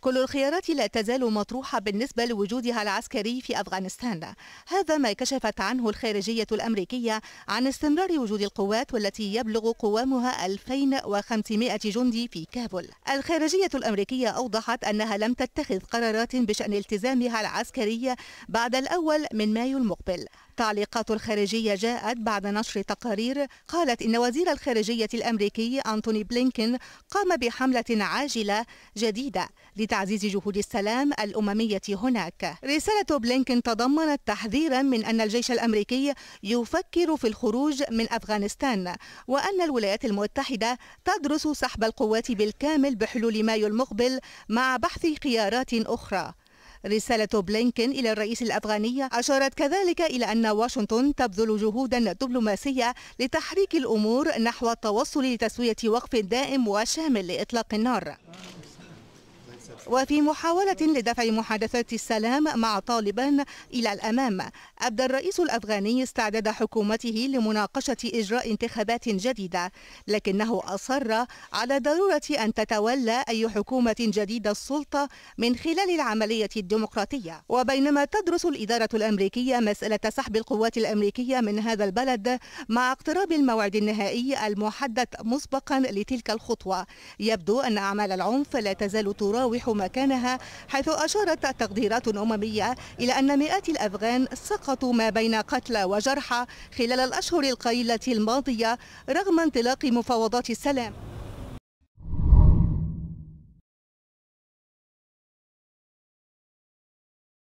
كل الخيارات لا تزال مطروحة بالنسبة لوجودها العسكري في أفغانستان هذا ما كشفت عنه الخارجية الأمريكية عن استمرار وجود القوات والتي يبلغ قوامها 2500 جندي في كابول الخارجية الأمريكية أوضحت أنها لم تتخذ قرارات بشأن التزامها العسكري بعد الأول من مايو المقبل التعليقات الخارجية جاءت بعد نشر تقارير قالت إن وزير الخارجية الأمريكي أنتوني بلينكين قام بحملة عاجلة جديدة لتعزيز جهود السلام الأممية هناك رسالة بلينكين تضمنت تحذيرا من أن الجيش الأمريكي يفكر في الخروج من أفغانستان وأن الولايات المتحدة تدرس سحب القوات بالكامل بحلول مايو المقبل مع بحث خيارات أخرى رسالة بلينكين إلى الرئيس الأفغاني أشارت كذلك إلى أن واشنطن تبذل جهودا دبلوماسية لتحريك الأمور نحو التوصل لتسوية وقف دائم وشامل لإطلاق النار وفي محاولة لدفع محادثات السلام مع طالبان إلى الأمام أبدى الرئيس الأفغاني استعداد حكومته لمناقشة إجراء انتخابات جديدة لكنه أصر على ضرورة أن تتولى أي حكومة جديدة السلطة من خلال العملية الديمقراطية وبينما تدرس الإدارة الأمريكية مسألة سحب القوات الأمريكية من هذا البلد مع اقتراب الموعد النهائي المحدد مسبقا لتلك الخطوة يبدو أن أعمال العنف لا تزال تراوح مكانها حيث أشارت تقديرات أممية إلى أن مئات الأفغان سقطوا ما بين قتلى وجرحى خلال الأشهر القليلة الماضية رغم انطلاق مفاوضات السلام